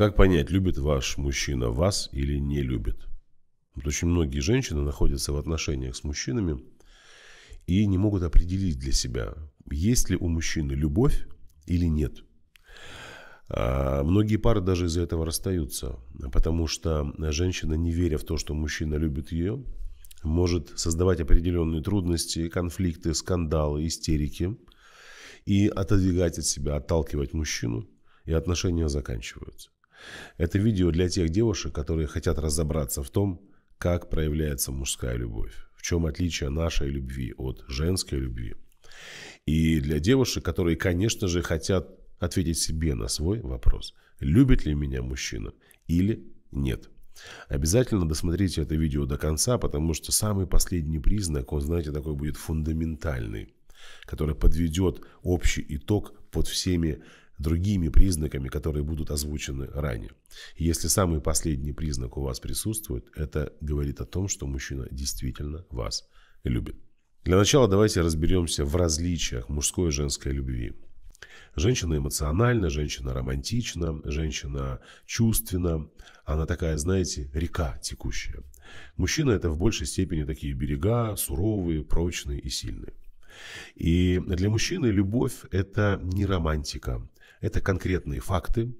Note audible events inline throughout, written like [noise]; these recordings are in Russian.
Как понять, любит ваш мужчина вас или не любит? Вот очень многие женщины находятся в отношениях с мужчинами и не могут определить для себя, есть ли у мужчины любовь или нет. А многие пары даже из-за этого расстаются, потому что женщина, не веря в то, что мужчина любит ее, может создавать определенные трудности, конфликты, скандалы, истерики и отодвигать от себя, отталкивать мужчину, и отношения заканчиваются. Это видео для тех девушек, которые хотят разобраться в том, как проявляется мужская любовь, в чем отличие нашей любви от женской любви. И для девушек, которые, конечно же, хотят ответить себе на свой вопрос, любит ли меня мужчина или нет. Обязательно досмотрите это видео до конца, потому что самый последний признак, он, знаете, такой будет фундаментальный, который подведет общий итог под всеми другими признаками, которые будут озвучены ранее. Если самый последний признак у вас присутствует, это говорит о том, что мужчина действительно вас любит. Для начала давайте разберемся в различиях мужской и женской любви. Женщина эмоциональна, женщина романтична, женщина чувственна. Она такая, знаете, река текущая. Мужчина это в большей степени такие берега, суровые, прочные и сильные. И для мужчины любовь это не романтика, это конкретные факты,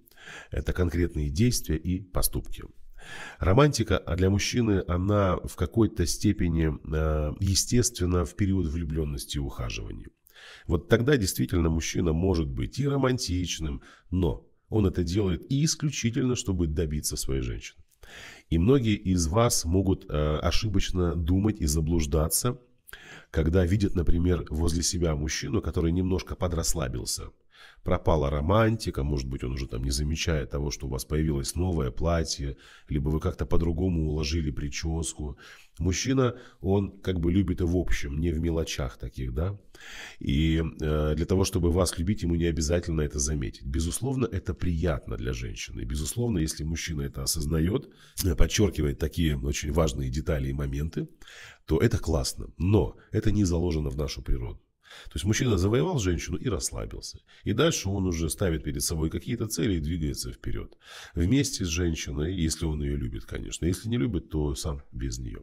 это конкретные действия и поступки. Романтика а для мужчины, она в какой-то степени э, естественно в период влюбленности и ухаживания. Вот тогда действительно мужчина может быть и романтичным, но он это делает и исключительно, чтобы добиться своей женщины. И многие из вас могут э, ошибочно думать и заблуждаться, когда видят, например, возле себя мужчину, который немножко подрасслабился – пропала романтика, может быть, он уже там не замечает того, что у вас появилось новое платье, либо вы как-то по-другому уложили прическу. Мужчина, он как бы любит и в общем, не в мелочах таких, да. И э, для того, чтобы вас любить, ему не обязательно это заметить. Безусловно, это приятно для женщины. Безусловно, если мужчина это осознает, э, подчеркивает такие очень важные детали и моменты, то это классно. Но это не заложено в нашу природу. То есть мужчина завоевал женщину и расслабился. И дальше он уже ставит перед собой какие-то цели и двигается вперед. Вместе с женщиной, если он ее любит, конечно. Если не любит, то сам без нее.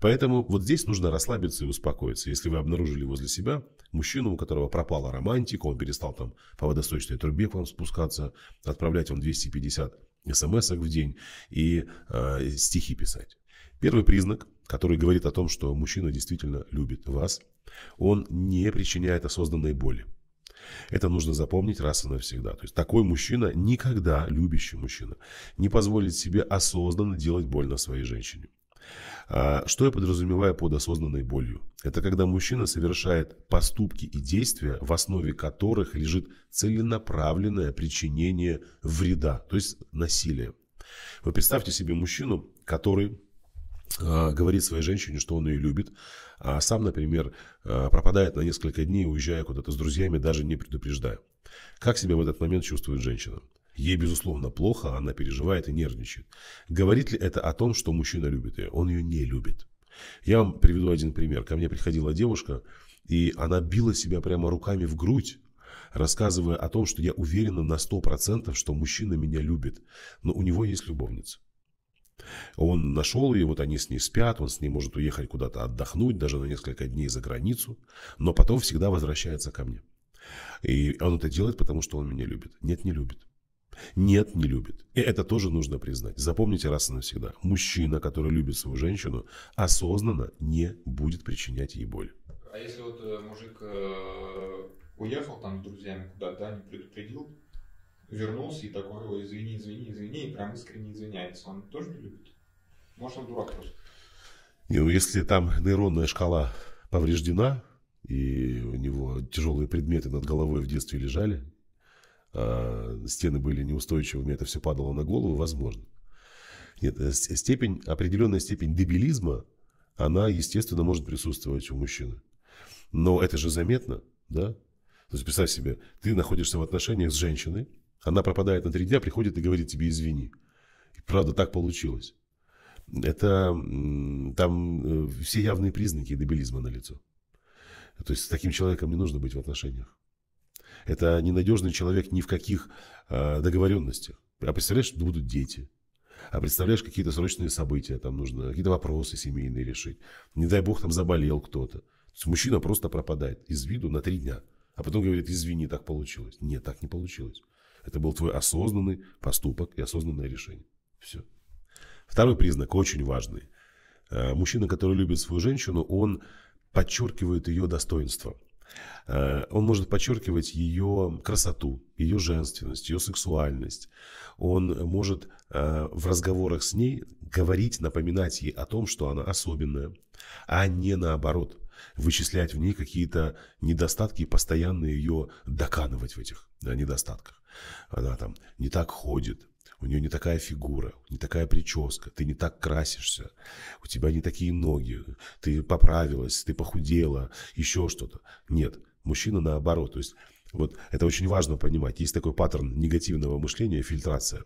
Поэтому вот здесь нужно расслабиться и успокоиться. Если вы обнаружили возле себя мужчину, у которого пропала романтика, он перестал там по водосточной трубе к вам спускаться, отправлять вам 250 смс в день и э, стихи писать. Первый признак, который говорит о том, что мужчина действительно любит вас, он не причиняет осознанной боли. Это нужно запомнить раз и навсегда. То есть такой мужчина, никогда любящий мужчина, не позволит себе осознанно делать больно своей женщине. А, что я подразумеваю под осознанной болью? Это когда мужчина совершает поступки и действия, в основе которых лежит целенаправленное причинение вреда, то есть насилие. Вы представьте себе мужчину, который а, говорит своей женщине, что он ее любит, а сам, например, а, пропадает на несколько дней, уезжая куда-то с друзьями, даже не предупреждая. Как себя в этот момент чувствует женщина? Ей, безусловно, плохо, а она переживает и нервничает. Говорит ли это о том, что мужчина любит ее? Он ее не любит. Я вам приведу один пример. Ко мне приходила девушка, и она била себя прямо руками в грудь, рассказывая о том, что я уверена на 100%, что мужчина меня любит, но у него есть любовница. Он нашел ее, вот они с ней спят, он с ней может уехать куда-то отдохнуть, даже на несколько дней за границу, но потом всегда возвращается ко мне. И он это делает, потому что он меня любит. Нет, не любит. Нет, не любит. И это тоже нужно признать. Запомните раз и навсегда. Мужчина, который любит свою женщину, осознанно не будет причинять ей боль. А если вот э, мужик э, уехал там с друзьями куда-то, да, не предупредил, вернулся и такой, ой, извини, извини, извини, и прям искренне извиняется. Он тоже не любит? Может, он дурак просто? Ну, если там нейронная шкала повреждена, и у него тяжелые предметы над головой в детстве лежали, а стены были неустойчивыми, это все падало на голову, возможно. Нет, э, степень, определенная степень дебилизма, она, естественно, может присутствовать у мужчины. Но это же заметно, да? То есть, представь себе, ты находишься в отношениях с женщиной, она пропадает на три дня, приходит и говорит тебе «извини». И правда, так получилось. Это там э, все явные признаки дебилизма на лицо. То есть с таким человеком не нужно быть в отношениях. Это ненадежный человек ни в каких а, договоренностях. А представляешь, что будут дети. А представляешь, какие-то срочные события там нужно, какие-то вопросы семейные решить. Не дай бог, там заболел кто-то. Мужчина просто пропадает из виду на три дня. А потом говорит, извини, так получилось. Нет, так не получилось. Это был твой осознанный поступок и осознанное решение. Все. Второй признак, очень важный. Э, мужчина, который любит свою женщину, он подчеркивает ее достоинство. Э, он может подчеркивать ее красоту, ее женственность, ее сексуальность. Он может э, в разговорах с ней говорить, напоминать ей о том, что она особенная, а не наоборот, вычислять в ней какие-то недостатки и постоянно ее доканывать в этих недостатках она там не так ходит, у нее не такая фигура, не такая прическа, ты не так красишься, у тебя не такие ноги, ты поправилась, ты похудела, еще что-то. Нет, мужчина наоборот. То есть вот это очень важно понимать. Есть такой паттерн негативного мышления, фильтрация.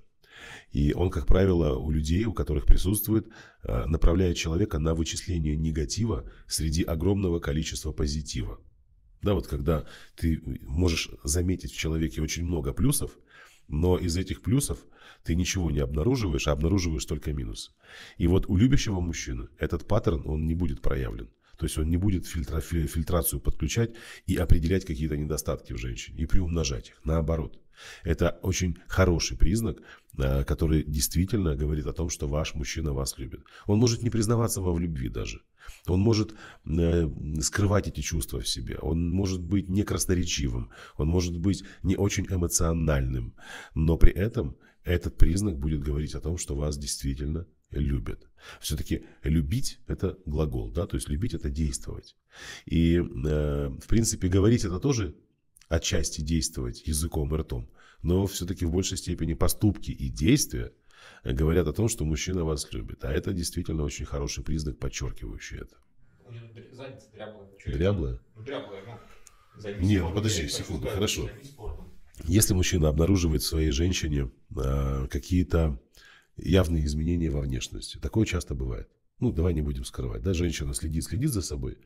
И он, как правило, у людей, у которых присутствует, э, направляет человека на вычисление негатива среди огромного количества позитива. Да, вот когда ты можешь заметить в человеке очень много плюсов, но из этих плюсов ты ничего не обнаруживаешь, а обнаруживаешь только минус. И вот у любящего мужчины этот паттерн, он не будет проявлен. То есть он не будет фильтра, фильтрацию подключать и определять какие-то недостатки в женщине и приумножать их. Наоборот, это очень хороший признак, э, который действительно говорит о том, что ваш мужчина вас любит. Он может не признаваться вам в любви даже. Он может э, скрывать эти чувства в себе. Он может быть не красноречивым. Он может быть не очень эмоциональным. Но при этом этот признак будет говорить о том, что вас действительно любят. Все-таки любить это глагол, да, то есть любить это действовать. И э, в принципе говорить это тоже отчасти действовать языком и ртом, но все-таки в большей степени поступки и действия говорят о том, что мужчина вас любит. А это действительно очень хороший признак, подчеркивающий это. Задница дряблая. Дряблая? Ну, дряблая, ну. Нет, ну, подожди, секунду, хорошо. Если мужчина обнаруживает в своей женщине э, какие-то явные изменения во внешности, такое часто бывает. Ну, давай не будем скрывать. Да, женщина следит, следит за собой,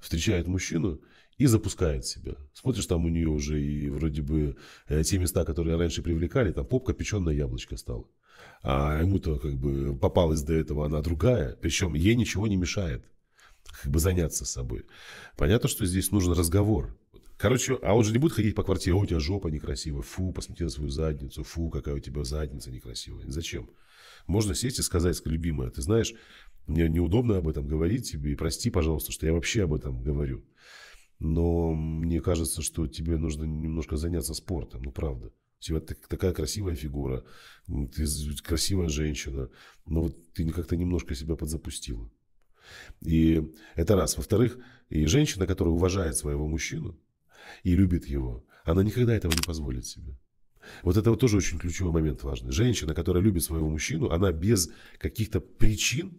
встречает мужчину и запускает себя. Смотришь, там у нее уже и вроде бы э, те места, которые раньше привлекали, там попка печеное яблочко стала, А ему-то как бы попалась до этого она другая, причем ей ничего не мешает как бы заняться собой. Понятно, что здесь нужен разговор. Короче, а он же не будет ходить по квартире, у тебя жопа некрасивая, фу, посмотри на свою задницу, фу, какая у тебя задница некрасивая. Зачем? Можно сесть и сказать, любимая, ты знаешь, мне неудобно об этом говорить тебе, и прости, пожалуйста, что я вообще об этом говорю. Но мне кажется, что тебе нужно немножко заняться спортом, ну правда. У тебя такая красивая фигура, ты красивая женщина, но вот ты как-то немножко себя подзапустила. И это раз. Во-вторых, и женщина, которая уважает своего мужчину и любит его, она никогда этого не позволит себе. Вот это вот тоже очень ключевой момент важный. Женщина, которая любит своего мужчину, она без каких-то причин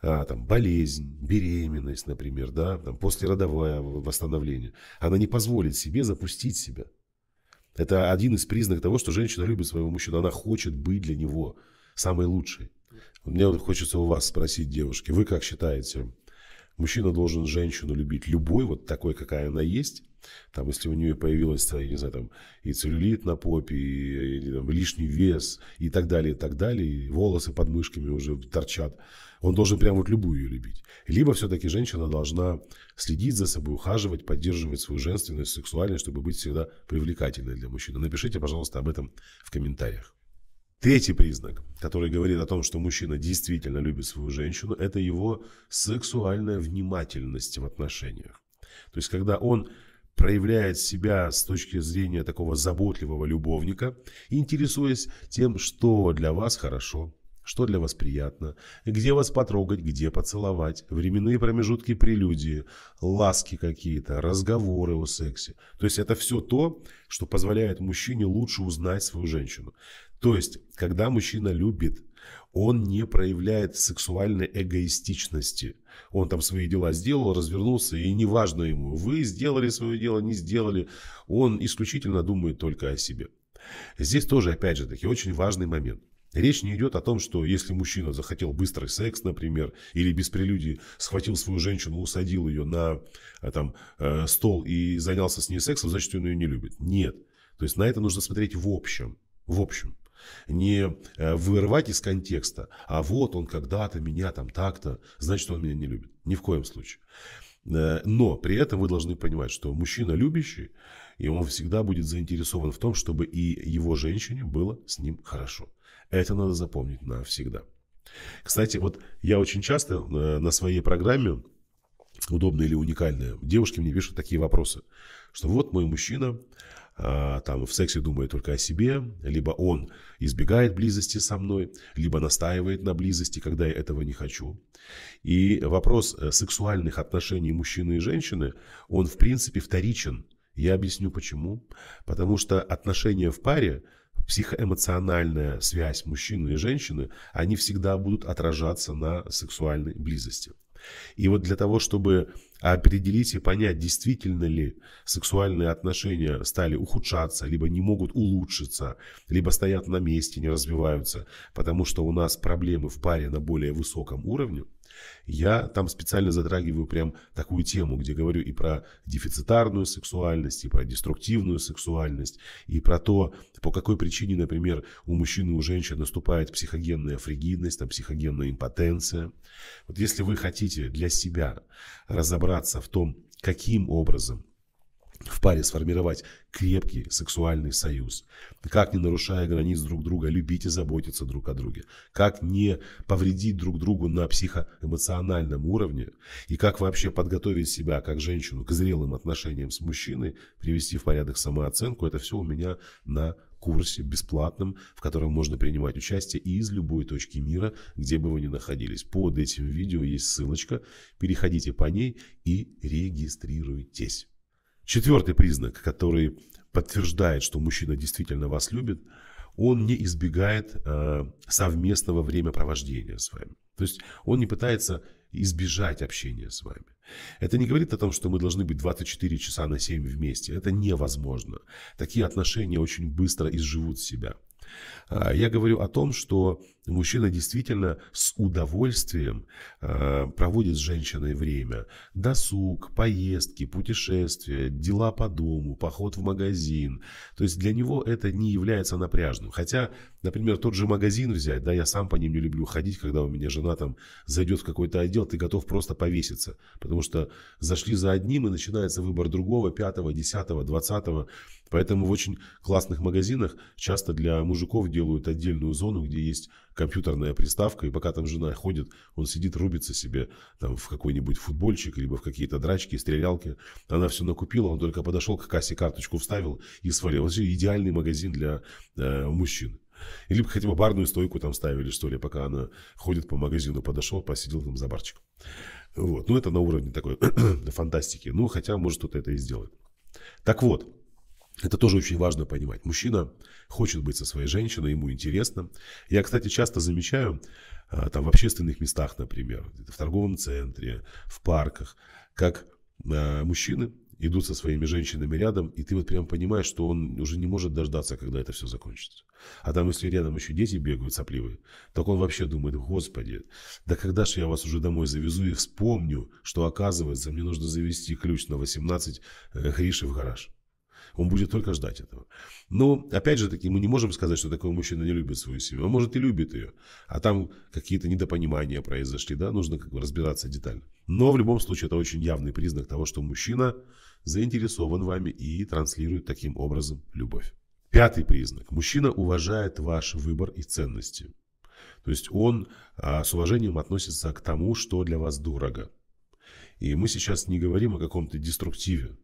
а, там, болезнь, беременность, например, да, там, послеродовое восстановление, она не позволит себе запустить себя. Это один из признаков того, что женщина любит своего мужчину, она хочет быть для него самой лучшей. Мне вот хочется у вас спросить, девушки, вы как считаете, мужчина должен женщину любить любой, вот такой, какая она есть, там, если у нее появилась, э, я не знаю, там, и целлюлит на попе, и, и, и там, лишний вес, и так далее, и так далее, и волосы под мышками уже торчат, он должен прям вот любую ее любить. Либо все-таки женщина должна следить за собой, ухаживать, поддерживать свою женственность, сексуальность, чтобы быть всегда привлекательной для мужчины. Напишите, пожалуйста, об этом в комментариях. Третий признак, который говорит о том, что мужчина действительно любит свою женщину, это его сексуальная внимательность в отношениях. То есть, когда он проявляет себя с точки зрения такого заботливого любовника, интересуясь тем, что для вас хорошо, что для вас приятно, где вас потрогать, где поцеловать, временные промежутки прелюдии, ласки какие-то, разговоры о сексе. То есть это все то, что позволяет мужчине лучше узнать свою женщину. То есть, когда мужчина любит, он не проявляет сексуальной эгоистичности. Он там свои дела сделал, развернулся, и неважно ему, вы сделали свое дело, не сделали. Он исключительно думает только о себе. Здесь тоже, опять же таки, очень важный момент. Речь не идет о том, что если мужчина захотел быстрый секс, например, или без прелюдии схватил свою женщину, усадил ее на э, там, э, стол и занялся с ней сексом, значит, он ее не любит. Нет. То есть на это нужно смотреть в общем. В общем не э, вырывать из контекста, а вот он когда-то меня там так-то, значит, он меня не любит. Ни в коем случае. Э, но при этом вы должны понимать, что мужчина любящий, и он всегда будет заинтересован в том, чтобы и его женщине было с ним хорошо. Это надо запомнить навсегда. Кстати, вот я очень часто э, на своей программе удобная или уникальная, девушки мне пишут такие вопросы, что вот мой мужчина, а, там в сексе думает только о себе, либо он избегает близости со мной, либо настаивает на близости, когда я этого не хочу. И вопрос э, сексуальных отношений мужчины и женщины, он в принципе вторичен. Я объясню почему. Потому что отношения в паре, психоэмоциональная связь мужчины и женщины, они всегда будут отражаться на сексуальной близости. И вот для того, чтобы а определить и понять, действительно ли сексуальные отношения стали ухудшаться, либо не могут улучшиться, либо стоят на месте, не развиваются, потому что у нас проблемы в паре на более высоком уровне – я там специально затрагиваю прям такую тему, где говорю и про дефицитарную сексуальность, и про деструктивную сексуальность, и про то, по какой причине, например, у мужчины и у женщин наступает психогенная фригидность, там, психогенная импотенция. Вот если вы хотите для себя разобраться в том, каким образом в паре сформировать крепкий сексуальный союз. Как не нарушая границ друг друга, любить и заботиться друг о друге. Как не повредить друг другу на психоэмоциональном уровне. И как вообще подготовить себя, как женщину, к зрелым отношениям с мужчиной, привести в порядок самооценку. Это все у меня на курсе бесплатном, в котором можно принимать участие из любой точки мира, где бы вы ни находились. Под этим видео есть ссылочка. Переходите по ней и регистрируйтесь. Четвертый признак, который подтверждает, что мужчина действительно вас любит, он не избегает э, совместного времяпровождения с вами. То есть он не пытается избежать общения с вами. Это не говорит о том, что мы должны быть 24 часа на 7 вместе. Это невозможно. Такие отношения очень быстро изживут себя. А, я говорю о том, что мужчина действительно с удовольствием а, проводит с женщиной время. Досуг, поездки, путешествия, дела по дому, поход в магазин. То есть для него это не является напряжным. Хотя, например, тот же магазин взять, да, я сам по ним не люблю ходить, когда у меня жена там зайдет в какой-то отдел, ты готов просто повеситься. Потому что зашли за одним и начинается выбор другого, пятого, десятого, двадцатого. Поэтому в очень классных магазинах часто для мужиков делают отдельную зону, где есть компьютерная приставка, и пока там жена ходит, он сидит, рубится себе там в какой-нибудь футбольчик, либо в какие-то драчки, стрелялки. Она все накупила, он только подошел к кассе, карточку вставил и свалил. Вообще идеальный магазин для э, мужчин. Или хотя бы барную стойку там ставили, что ли, пока она ходит по магазину, подошел, посидел там за барчиком. Вот. Ну, это на уровне такой [clears throat] фантастики. Ну, хотя, может, кто-то это и сделает. Так вот, это тоже очень важно понимать. Мужчина хочет быть со своей женщиной, ему интересно. Я, кстати, часто замечаю, а, там в общественных местах, например, в торговом центре, в парках, как а, мужчины идут со своими женщинами рядом, и ты вот прям понимаешь, что он уже не может дождаться, когда это все закончится. А там, если рядом еще дети бегают сопливые, так он вообще думает, господи, да когда же я вас уже домой завезу и вспомню, что оказывается, мне нужно завести ключ на 18 э, Гриши в гараж. Он будет только ждать этого. Но, опять же таки, мы не можем сказать, что такой мужчина не любит свою семью. Он, может, и любит ее. А там какие-то недопонимания произошли, да, нужно как бы разбираться детально. Но в любом случае это очень явный признак того, что мужчина заинтересован вами и транслирует таким образом любовь. Пятый признак. Мужчина уважает ваш выбор и ценности. То есть он а, с уважением относится к тому, что для вас дорого. И мы сейчас не говорим о каком-то деструктиве.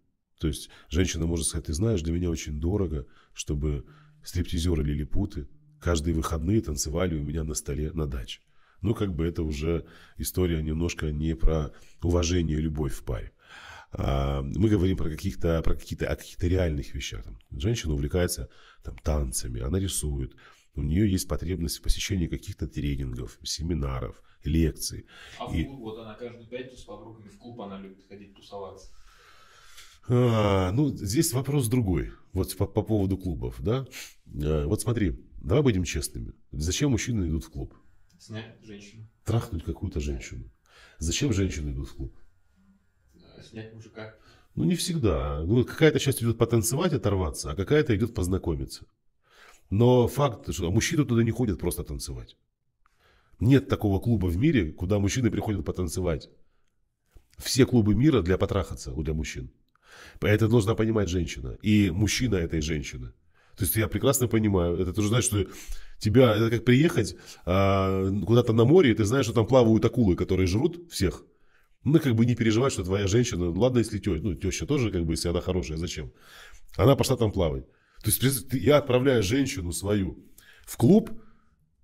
То есть женщина может сказать, ты знаешь, для меня очень дорого, чтобы стриптизеры-лилипуты каждые выходные танцевали у меня на столе на даче. Ну, как бы это уже история немножко не про уважение и любовь в паре. А, мы говорим про каких-то, про какие-то, о каких-то реальных вещах. Там, женщина увлекается там, танцами, она рисует, у нее есть потребность в посещении каких-то тренингов, семинаров, лекций. А в клуб, и... вот она каждую пятницу с подругами в клуб она любит ходить тусоваться. А, ну, здесь вопрос другой. Вот по, по поводу клубов, да? А, вот смотри, давай будем честными. Зачем мужчины идут в клуб? Снять женщину. Трахнуть какую-то женщину. Зачем женщины идут в клуб? Снять мужика. Ну, не всегда. Ну, какая-то часть идет потанцевать, оторваться, а какая-то идет познакомиться. Но факт, что мужчины туда не ходят просто танцевать. Нет такого клуба в мире, куда мужчины приходят потанцевать. Все клубы мира для потрахаться у для мужчин. Это должна понимать женщина. И мужчина этой женщины. То есть я прекрасно понимаю. Это тоже значит, что тебя, это как приехать а, куда-то на море, и ты знаешь, что там плавают акулы, которые жрут всех. Ну, как бы не переживать, что твоя женщина, ну, ладно, если теща, ну, теща тоже, как бы, если она хорошая, зачем? Она пошла там плавать. То есть я отправляю женщину свою в клуб,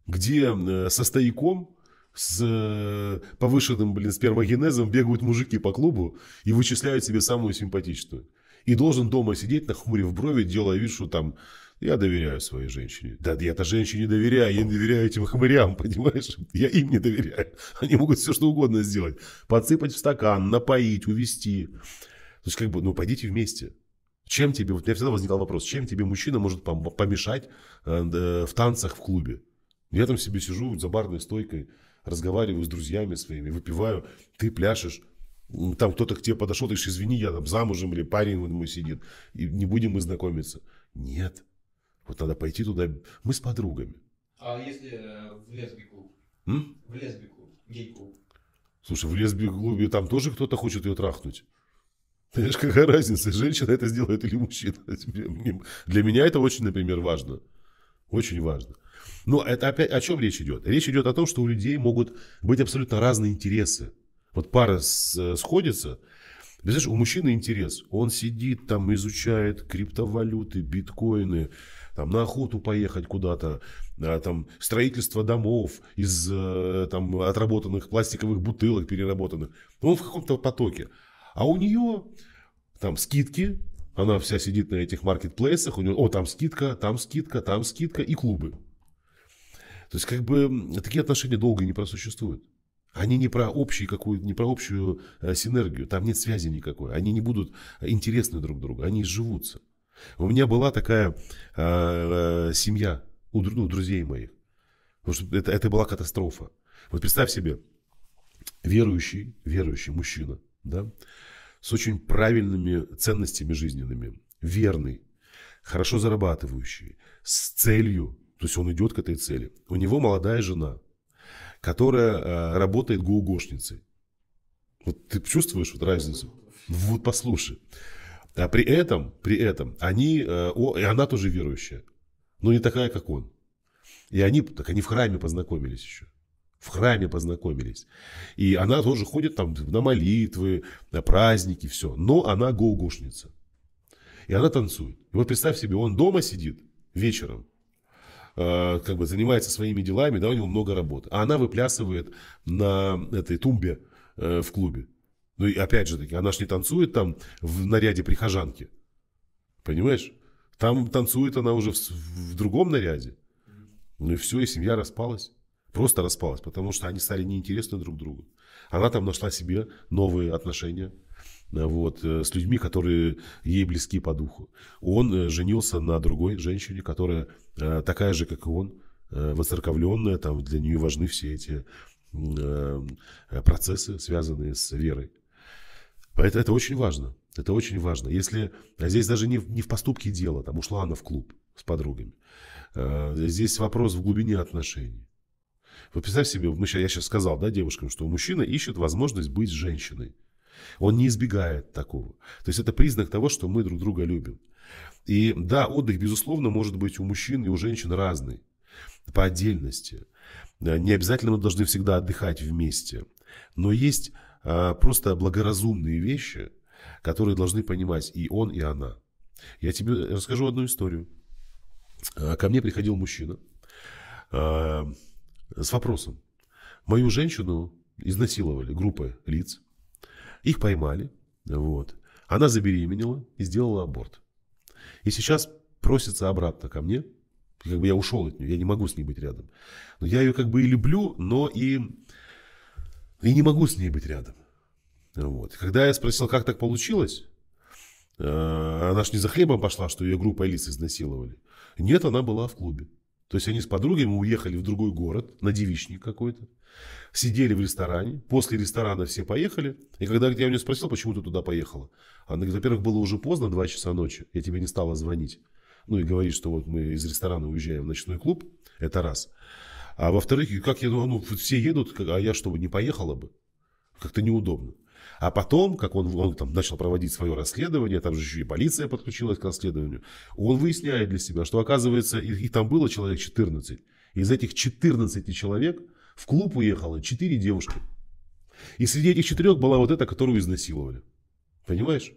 где э, со стояком с э, повышенным, блин, спермогенезом бегают мужики по клубу и вычисляют себе самую симпатичную. И должен дома сидеть, на хмуре в брови, делая вид, что там я доверяю своей женщине. Да, я-то женщине доверяю, я не доверяю этим хмырям, [laughs] понимаешь? Я им не доверяю. Они могут все что угодно сделать. Подсыпать в стакан, напоить, увести. То есть, как бы, ну, пойдите вместе. Чем тебе, вот у меня всегда возникал вопрос, чем тебе мужчина может помешать э, э, в танцах в клубе? Я там себе сижу за барной стойкой, разговариваю с друзьями своими, выпиваю, ты пляшешь, там кто-то к тебе подошел, ты говоришь, извини, я там замужем или парень мой сидит, и не будем мы знакомиться. Нет. Вот надо пойти туда. Мы с подругами. А если э, в лесбику? М? В лесбику, клуб гей-клуб. Слушай, в лесби-клубе там тоже кто-то хочет ее трахнуть. Знаешь, какая разница, женщина это сделает или мужчина. Для меня это очень, например, важно. Очень важно. Но это опять о чем речь идет? Речь идет о том, что у людей могут быть абсолютно разные интересы. Вот пара с, э, сходится, представляешь, у мужчины интерес. Он сидит там, изучает криптовалюты, биткоины, там, на охоту поехать куда-то, э, там, строительство домов из э, там, отработанных пластиковых бутылок переработанных. Он в каком-то потоке. А у нее там скидки, она вся сидит на этих маркетплейсах, у нее, о, там скидка, там скидка, там скидка и клубы. То есть, как бы, такие отношения долго не просуществуют. Они не про, общий какую, не про общую э, синергию, там нет связи никакой. Они не будут э, интересны друг другу, они живутся. У меня была такая э, э семья у, ну, друзей моих. Потому что это, это была катастрофа. Вот представь себе, верующий, верующий мужчина, да, с очень правильными ценностями жизненными, верный, хорошо зарабатывающий, с целью то есть он идет к этой цели. У него молодая жена, которая э, работает гоугошницей. Вот ты чувствуешь вот разницу? Вот послушай. А при этом, при этом, они, э, о, и она тоже верующая, но не такая, как он. И они, так они в храме познакомились еще. В храме познакомились. И она тоже ходит там на молитвы, на праздники, все. Но она гоугушница. И она танцует. И вот представь себе, он дома сидит вечером, э, как бы занимается своими делами, да, у него много работы. А она выплясывает на этой тумбе э, в клубе. Ну и опять же таки, она же не танцует там в наряде прихожанки. Понимаешь? Там танцует она уже в, в другом наряде. Ну и все, и семья распалась. Просто распалась, потому что они стали неинтересны друг другу. Она там нашла себе новые отношения э, вот, э, с людьми, которые ей близки по духу. Он э, женился на другой женщине, которая Э, такая же, как и он, э, воцерковленная, там для нее важны все эти э, процессы, связанные с верой. Поэтому это очень важно. Это очень важно. Если а здесь даже не в, не в поступке дело, там ушла она в клуб с подругами. Здесь вопрос в глубине отношений. Вот представь себе, мы, я сейчас сказал да, девушкам, что мужчина ищет возможность быть женщиной. Он не избегает такого. То есть это признак того, что мы друг друга любим. И да, отдых, безусловно, может быть у мужчин и у женщин разный, по отдельности. Э, не обязательно мы должны всегда отдыхать вместе. Но есть а, просто благоразумные вещи, которые должны понимать и он, и она. Я тебе расскажу одну историю. Э, ко мне приходил мужчина а, с вопросом. Мою женщину изнасиловали группы лиц. Их поймали. Вот. Она забеременела и сделала аборт. И сейчас просится обратно ко мне. Как бы я ушел от нее, я не могу с ней быть рядом. Но я ее как бы и люблю, но и, и не могу с ней быть рядом. Вот. Когда я спросил, как так получилось, э, она же не за хлебом пошла, что ее группа лиц изнасиловали. Нет, она была в клубе. То есть они с подругами уехали в другой город, на девичник какой-то, сидели в ресторане, после ресторана все поехали, и когда я у нее спросил, почему ты туда поехала, она говорит, во-первых, было уже поздно, 2 часа ночи, я тебе не стала звонить, ну и говорить, что вот мы из ресторана уезжаем в ночной клуб, это раз. А во-вторых, как я, ну, ну все едут, а я что, не поехала бы? Как-то неудобно. А потом, как он, он там начал проводить свое расследование, там же еще и полиция подключилась к расследованию, он выясняет для себя, что оказывается, их, их там было человек 14. Из этих 14 человек в клуб уехало 4 девушки. И среди этих четырех была вот эта, которую изнасиловали. Понимаешь?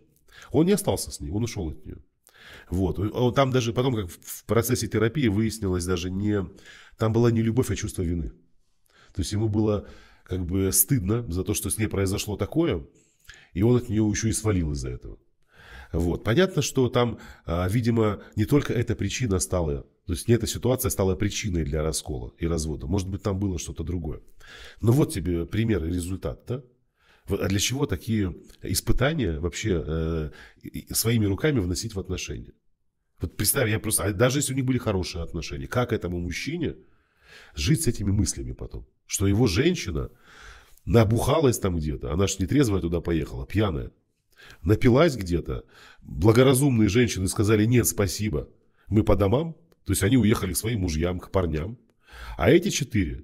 Он не остался с ней, он ушел от нее. Вот. Э, а там даже потом, как в процессе терапии выяснилось даже не... Там была не любовь, а чувство вины. То есть ему было как бы стыдно за то, что с ней произошло такое, и он от нее еще и свалил из-за этого. Вот. Понятно, что там, а, видимо, не только эта причина стала, то есть не эта ситуация стала причиной для раскола и развода. Может быть, там было что-то другое. Но ну вот тебе пример и результат, да? А для чего такие испытания вообще э, своими руками вносить в отношения? Вот представь, я просто, а даже если у них были хорошие отношения, как этому мужчине жить с этими мыслями потом? Что его женщина Набухалась там где-то. Она ж не трезвая туда поехала, пьяная. Напилась где-то. Благоразумные женщины сказали «нет, спасибо». Мы по домам. То есть они уехали к своим мужьям, к парням. А эти четыре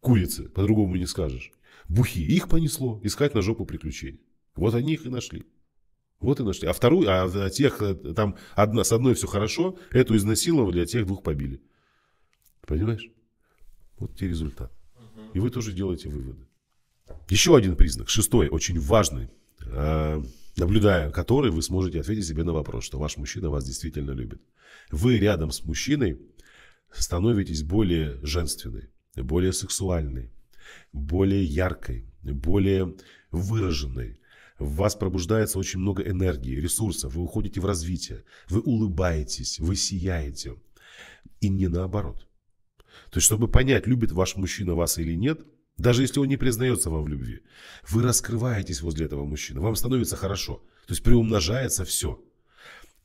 курицы, по-другому не скажешь, бухи, их понесло искать на жопу приключений. Вот они их и нашли. Вот и нашли. А вторую, а, а тех, э, там одна, с одной все хорошо, эту изнасиловали, а тех двух побили. Понимаешь? Вот те результаты. И вы тоже делаете выводы. Еще один признак, шестой, очень важный, э, наблюдая который, вы сможете ответить себе на вопрос, что ваш мужчина вас действительно любит. Вы рядом с мужчиной становитесь более женственной, более сексуальной, более яркой, более выраженной. В вас пробуждается очень много энергии, ресурсов, вы уходите в развитие, вы улыбаетесь, вы сияете. И не наоборот. То есть, чтобы понять, любит ваш мужчина вас или нет, даже если он не признается вам в любви, вы раскрываетесь возле этого мужчины, вам становится хорошо. То есть, приумножается все.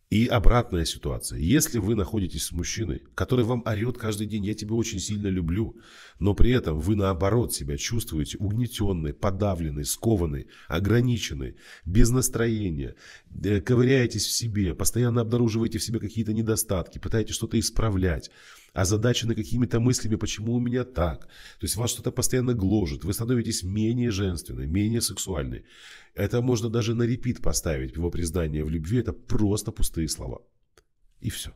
И обратная ситуация. Если вы находитесь с мужчиной, который вам орет каждый день, я тебя очень сильно люблю, но при этом вы наоборот себя чувствуете угнетенной, подавленной, скованный, ограниченный, без настроения, э, ковыряетесь в себе, постоянно обнаруживаете в себе какие-то недостатки, пытаетесь что-то исправлять, озадачены а какими-то мыслями, почему у меня так. То есть вас что-то постоянно гложет, вы становитесь менее женственной, менее сексуальной. Это можно даже на репит поставить, его признание в любви, это просто пустые слова. И все.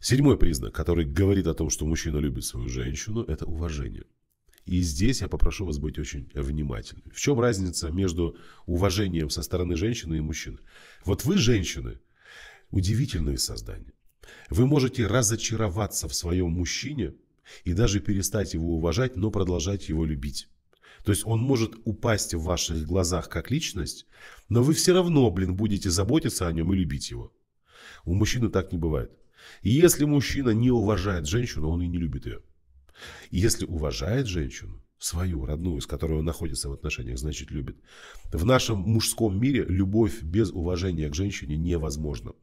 Седьмой признак, который говорит о том, что мужчина любит свою женщину, это уважение. И здесь я попрошу вас быть очень внимательными. В чем разница между уважением со стороны женщины и мужчины? Вот вы, женщины, удивительные создания. Вы можете разочароваться в своем мужчине и даже перестать его уважать, но продолжать его любить. То есть он может упасть в ваших глазах как личность, но вы все равно, блин, будете заботиться о нем и любить его. У мужчины так не бывает. Если мужчина не уважает женщину, он и не любит ее. Если уважает женщину, свою, родную, с которой он находится в отношениях, значит любит. В нашем мужском мире любовь без уважения к женщине невозможна.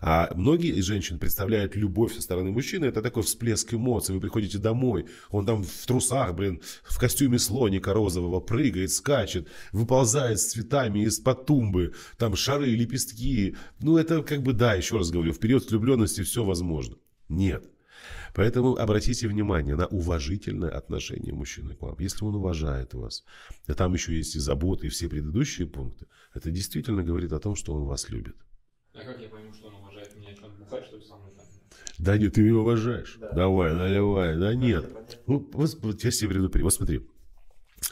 А многие из женщин представляют любовь со стороны мужчины. Это такой всплеск эмоций. Вы приходите домой, он там в трусах, блин, в костюме слоника розового прыгает, скачет, выползает с цветами из-под тумбы, там шары, лепестки. Ну, это как бы, да, еще раз говорю, в период влюбленности все возможно. Нет. Поэтому обратите внимание на уважительное отношение мужчины к вам. Если он уважает вас, а там еще есть и заботы, и все предыдущие пункты, это действительно говорит о том, что он вас любит. А как я пойму, что он уважает меня, что он бухает, что ли, со мной Да нет, ты его уважаешь. Да. Давай, наливай. Да нет. Ну, вот, вот я тебе предупрежу. Вот смотри.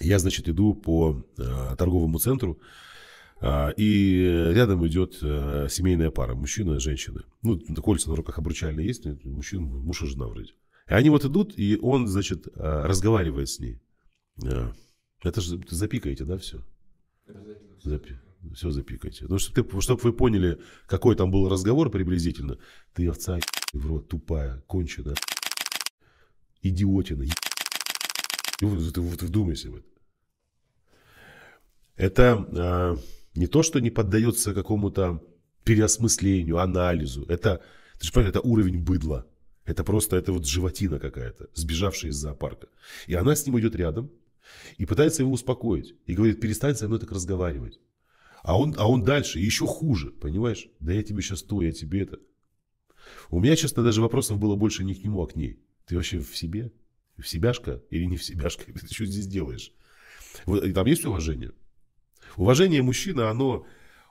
Я, значит, иду по э, торговому центру, э, и рядом идет э, семейная пара, мужчина и женщина. Ну, кольца на руках обручальные есть, мужчина, муж и жена вроде. И они вот идут, и он, значит, э, разговаривает с ней. Э, это же запикаете, да, все? Запикаете все запикайте. Ну, чтобы, чтобы вы поняли, какой там был разговор приблизительно. Ты овца, в рот, тупая, кончена, идиотина. Вот, вот вдумайся в это. Это а, не то, что не поддается какому-то переосмыслению, анализу. Это, ты же понимаешь, это уровень быдла. Это просто, это вот животина какая-то, сбежавшая из зоопарка. И она с ним идет рядом и пытается его успокоить. И говорит, перестань со мной так разговаривать. А он, а он дальше, еще хуже, понимаешь? Да я тебе сейчас то, я тебе это. У меня, честно, даже вопросов было больше не к нему, а к ней. Ты вообще в себе? В себяшка или не в себяшка? Ты [laughs] что здесь делаешь? Вот, и там есть уважение? Уважение мужчины, оно...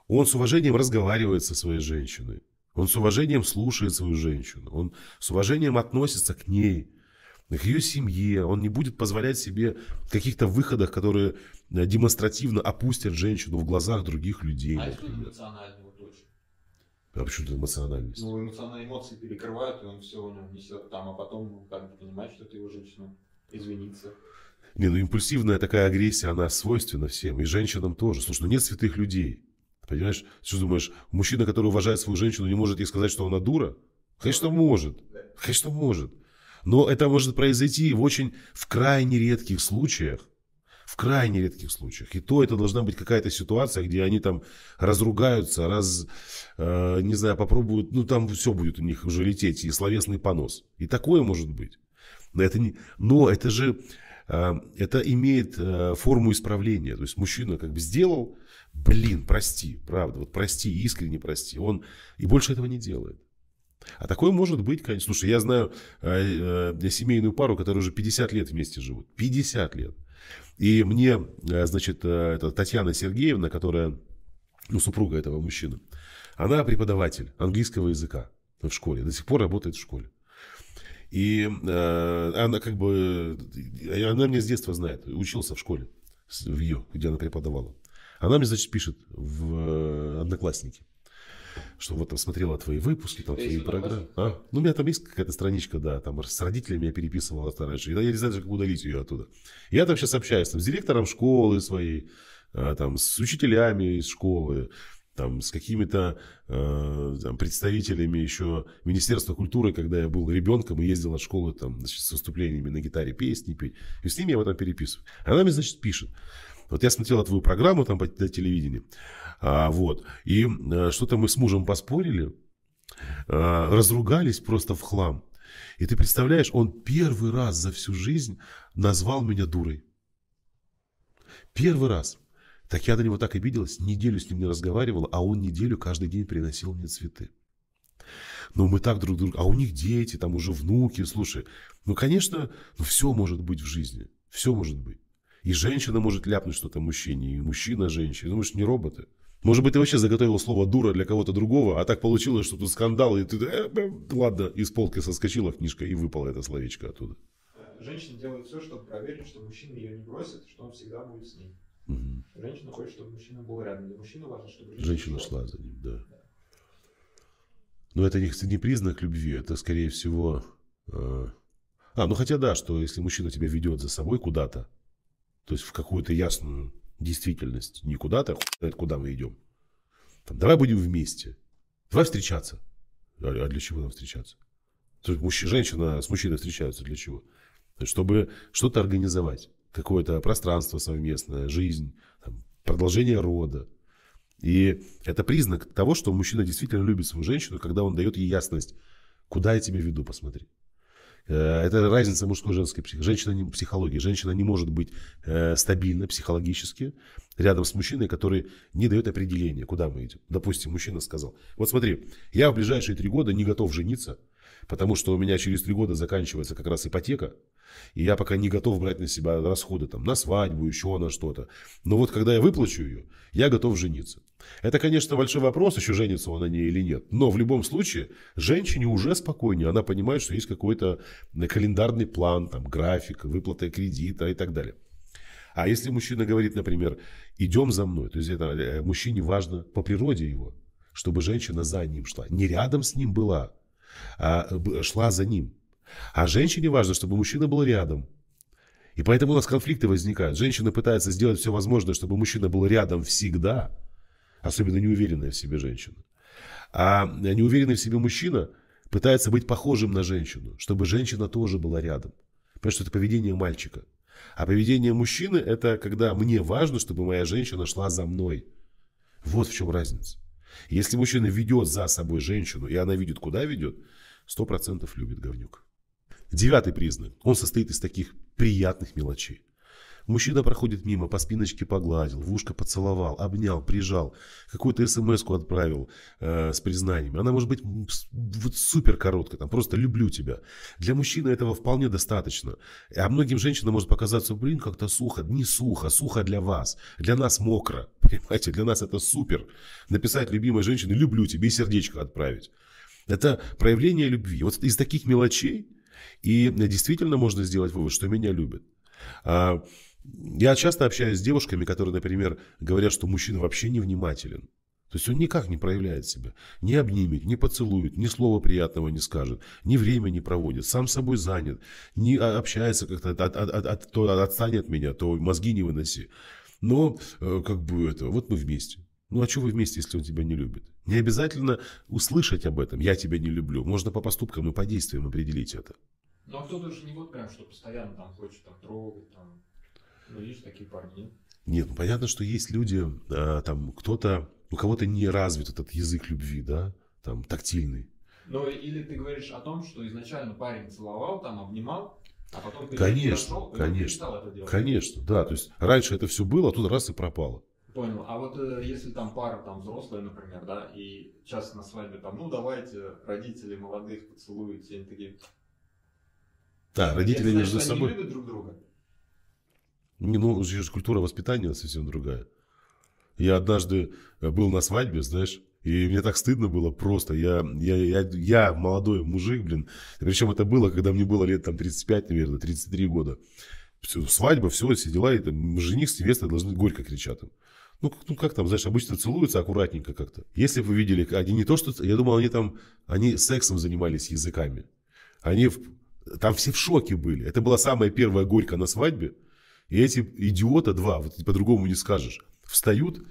Он с уважением разговаривает со своей женщиной. Он с уважением слушает свою женщину. Он с уважением относится к ней к ее семье, он не будет позволять себе каких-то выходах, которые э, демонстративно опустят женщину в глазах других людей. А если эмоционального А почему тут эмоциональность? Ну, эмоциональные эмоции перекрывают, и он все у него несет там, а потом ну, как бы понимает, что ты его женщина, извиниться. Не, ну импульсивная такая агрессия, она свойственна всем, и женщинам тоже. Слушай, ну нет святых людей. Понимаешь, что думаешь, мужчина, который уважает свою женщину, не может ей сказать, что она дура? Конечно, может. Конечно, может. Но это может произойти в очень, в крайне редких случаях. В крайне редких случаях. И то это должна быть какая-то ситуация, где они там разругаются, раз, э, не знаю, попробуют, ну там все будет у них уже лететь, и словесный понос. И такое может быть. Но это, не, но это же, э, это имеет э, форму исправления. То есть мужчина как бы сделал, блин, прости, правда, вот прости, искренне прости. Он и больше этого не делает. А такое может быть, конечно. Слушай, я знаю а, э, э, семейную пару, которые уже 50 лет вместе живут. 50 лет. И мне, э, значит, э, это Татьяна Сергеевна, которая, ну, супруга этого мужчины, она преподаватель английского языка в школе. До сих пор работает в школе. И э, она как бы, она меня с детства знает, учился в школе в ее, где она преподавала. Она мне, значит, пишет в э, одноклассники что вот там смотрела твои выпуски, там твои программы. А? Ну, у меня там есть какая-то страничка, да, там с родителями я переписывал это раньше. Я не знаю, как удалить ее оттуда. Я там сейчас общаюсь там, с директором школы своей, а, там, с учителями из школы, там, с какими-то э, там, представителями еще Министерства культуры, когда я был ребенком и ездил от школы там, значит, с выступлениями на гитаре песни петь. И с ними я вот там переписываю. Она мне, значит, пишет. Вот я смотрел твою программу там по телевидению, а, вот, и а, что-то мы с мужем поспорили, а, разругались просто в хлам. И ты представляешь, он первый раз за всю жизнь назвал меня дурой. Первый раз. Так я на него так обиделась, неделю с ним не разговаривала, а он неделю каждый день приносил мне цветы. Ну мы так друг друга... А у них дети, там уже внуки, слушай. Ну, конечно, ну все может быть в жизни. Все может быть. И женщина может ляпнуть что-то мужчине, и мужчина женщина. Думаешь, ну, не роботы? Может быть, ты вообще заготовил слово «дура» для кого-то другого, а так получилось, что тут скандал, и ты... Э, э, ладно, из полки соскочила книжка, и выпало это словечко оттуда. Женщина делает все, чтобы проверить, что мужчина ее не бросит, что он всегда будет с ней. Угу. Женщина хочет, чтобы мужчина был рядом. Для мужчины важно, чтобы женщина, женщина шла за ним, да. да. Но это не, не признак любви, это, скорее всего... Э... А, ну хотя да, что если мужчина тебя ведет за собой куда-то, то есть в какую-то ясную действительность. Не куда-то, а куда мы идем. Там, давай будем вместе. Давай встречаться. А, а для чего нам встречаться? То есть мужчина, женщина с мужчиной встречаются для чего? Чтобы что-то организовать. Какое-то пространство совместное, жизнь, там, продолжение рода. И это признак того, что мужчина действительно любит свою женщину, когда он дает ей ясность. Куда я тебя веду, посмотри. Э, это разница мужской и женской психологии. Женщина не, психологии. Женщина не может быть э, стабильна психологически рядом с мужчиной, который не дает определения, куда мы идем. Допустим, мужчина сказал, вот смотри, я в ближайшие три года не готов жениться, потому что у меня через три года заканчивается как раз ипотека, и я пока не готов брать на себя расходы там, на свадьбу, еще на что-то. Но вот когда я выплачу ее, я готов жениться. Это, конечно, большой вопрос, еще женится он на ней или нет. Но в любом случае, женщине уже спокойнее. Она понимает, что есть какой-то календарный план, там, график, выплаты кредита и так далее. А если мужчина говорит, например, идем за мной, то есть это э, мужчине важно по природе его, чтобы женщина за ним шла, не рядом с ним была, а шла за ним. А женщине важно, чтобы мужчина был рядом. И поэтому у нас конфликты возникают. Женщина пытается сделать все возможное, чтобы мужчина был рядом всегда. Особенно неуверенная в себе женщина. А неуверенный в себе мужчина пытается быть похожим на женщину, чтобы женщина тоже была рядом. Потому что это поведение мальчика. А поведение мужчины – это когда мне важно, чтобы моя женщина шла за мной. Вот в чем разница. Если мужчина ведет за собой женщину, и она видит, куда ведет, сто процентов любит говнюк. Девятый признак. Он состоит из таких приятных мелочей. Мужчина проходит мимо, по спиночке погладил, в ушко поцеловал, обнял, прижал, какую-то смс отправил э, с признаниями. Она может быть вот супер короткая, там просто люблю тебя. Для мужчины этого вполне достаточно. А многим женщинам может показаться, блин, как-то сухо. Не сухо, сухо для вас. Для нас мокро. [laughs] Понимаете, для нас это супер. Написать любимой женщине «люблю тебя» и сердечко отправить. Это проявление любви. Вот из таких мелочей и действительно можно сделать вывод, что меня любят. А, я часто общаюсь с девушками, которые, например, говорят, что мужчина вообще невнимателен. То есть он никак не проявляет себя, не обнимет, не поцелует, ни слова приятного не скажет, ни время не проводит, сам собой занят, не общается как-то, от, от, от, от, то отстанет от меня, то мозги не выноси. Но э, как бы это, вот мы вместе. Ну а что вы вместе, если он тебя не любит? Не обязательно услышать об этом «я тебя не люблю». Можно по поступкам и по действиям определить это. Ну а кто-то же не вот прям, что постоянно там хочет там трогать, там... Ну есть такие парни. Нет, ну понятно, что есть люди, а, там кто-то, у кого-то не развит этот язык любви, да, там тактильный. Ну или ты говоришь о том, что изначально парень целовал, там обнимал, а потом конечно, пошел, конечно, конечно, да. То есть раньше это все было, а тут раз и пропало. Понял. А вот э, если там пара там взрослая, например, да, и часто на свадьбе там, ну давайте родители молодых поцелуете, они такие. Да, родители это, значит, между собой. Они любят друг друга. Не, ну, же культура воспитания совсем другая. Я однажды э, был на свадьбе, знаешь, и мне так стыдно было просто. Я, я, я, я молодой мужик, блин. Причем это было, когда мне было лет там 35, наверное, 33 года. Все, свадьба, все, все дела. И там жених с невестой должны горько кричать. Ну, ну как там, знаешь, обычно целуются аккуратненько как-то. Если вы видели, они не то что... Я думал, они там... Они сексом занимались языками. Они... В, там все в шоке были. Это была самая первая горька на свадьбе. И эти идиота два, вот по-другому не скажешь, встают,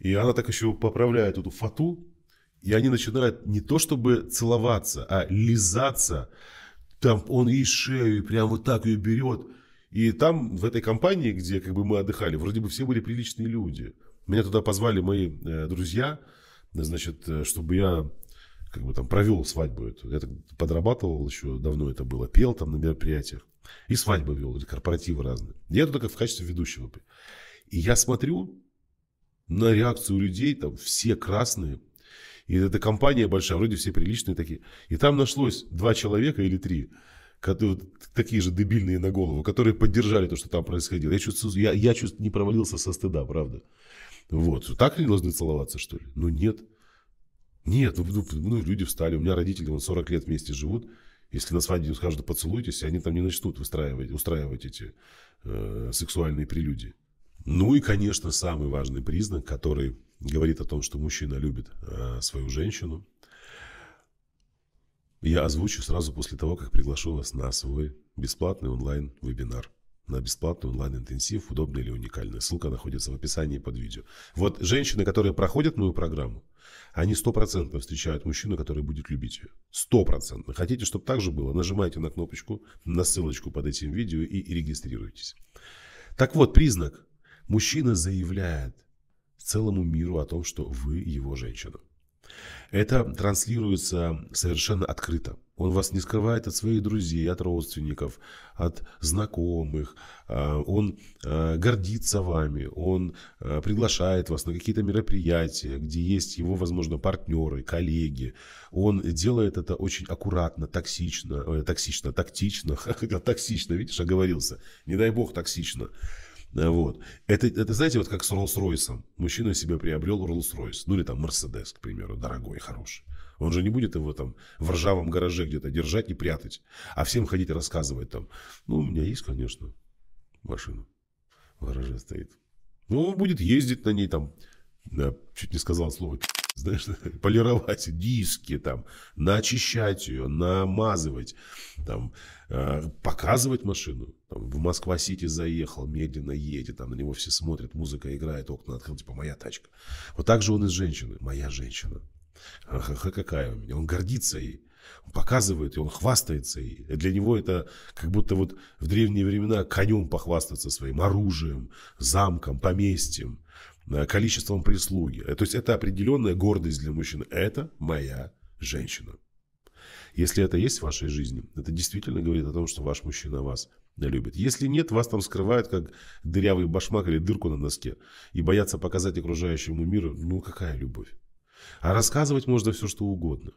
и она так еще поправляет эту фату, и они начинают не то чтобы целоваться, а лизаться. Там он и шею, и прям вот так ее берет – и там, в этой компании, где как бы мы отдыхали, вроде бы все были приличные люди. Меня туда позвали мои э, друзья, значит, э, чтобы я как бы там провел свадьбу эту. Я подрабатывал еще давно это было, пел там на мероприятиях. И свадьбы вел, корпоративы разные. Я туда как в качестве ведущего. И я смотрю на реакцию людей, там все красные. И эта компания большая, вроде все приличные такие. И там нашлось два человека или три – такие же дебильные на голову, которые поддержали то, что там происходило. Я чувствую, я, я чувствую, не провалился со стыда, правда. Вот. Так они должны целоваться, что ли? Ну, нет. Нет, ну, ну люди встали. У меня родители, вон, 40 лет вместе живут. Если на свадьбе скажут, поцелуйтесь, они там не начнут выстраивать, устраивать эти э, сексуальные прелюдии. Ну и, конечно, самый важный признак, который говорит о том, что мужчина любит э, свою женщину, я озвучу сразу после того, как приглашу вас на свой бесплатный онлайн-вебинар. На бесплатный онлайн-интенсив, удобный или уникальный. Ссылка находится в описании под видео. Вот женщины, которые проходят мою программу, они стопроцентно встречают мужчину, который будет любить ее. Стопроцентно. Хотите, чтобы так же было? Нажимайте на кнопочку, на ссылочку под этим видео и, и регистрируйтесь. Так вот, признак. Мужчина заявляет целому миру о том, что вы его женщина. Это транслируется совершенно открыто. Он вас не скрывает от своих друзей, от родственников, от знакомых. А, он а, гордится вами, он а, приглашает вас на какие-то мероприятия, где есть его, возможно, партнеры, коллеги. Он делает это очень аккуратно, токсично, э, токсично, тактично, [laughs] токсично, видишь, оговорился. Не дай бог токсично. Да, вот. Это, это, знаете, вот как с Роллс-Ройсом. Мужчина себе приобрел Роллс-Ройс. Ну, или там Мерседес, к примеру, дорогой, хороший. Он же не будет его там в ржавом гараже где-то держать и прятать. А всем ходить и рассказывать там. Ну, у меня есть, конечно, машина. В гараже стоит. Ну, он будет ездить на ней там. Да, чуть не сказал слово знаешь, [laughs] полировать диски, там, начищать ее, намазывать, там, э, показывать машину. Там, в Москва-Сити заехал, медленно едет, там на него все смотрят, музыка играет, окна открыл, типа, моя тачка. Вот так же он и с женщиной, моя женщина. Ха-ха, какая у меня. Он гордится ей. Он показывает, и он хвастается ей. И для него это как будто вот в древние времена конем похвастаться своим оружием, замком, поместьем. Э, количеством прислуги. Э, то есть это определенная гордость для мужчины. Это моя женщина. Если это есть в вашей жизни, это действительно говорит о том, что ваш мужчина вас любит. Если нет, вас там скрывают как дырявый башмак или дырку на носке. И боятся показать окружающему миру, ну какая любовь. А рассказывать можно все, что угодно.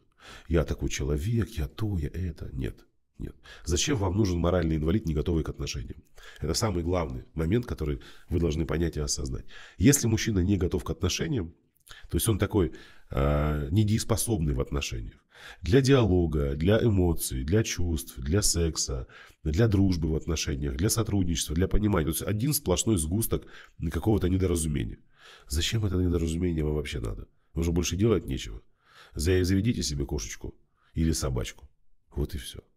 Я такой человек, я то, я это. Нет. Нет. Зачем вам нужен моральный инвалид, не готовый к отношениям? Это самый главный момент, который вы должны понять и осознать. Если мужчина не готов к отношениям, то есть он такой э, недееспособный в отношениях. Для диалога, для эмоций, для чувств, для секса, для дружбы в отношениях, для сотрудничества, для понимания. То есть один сплошной сгусток какого-то недоразумения. Зачем это недоразумение вам вообще надо? Уже больше делать нечего. Заведите себе кошечку или собачку. Вот и все.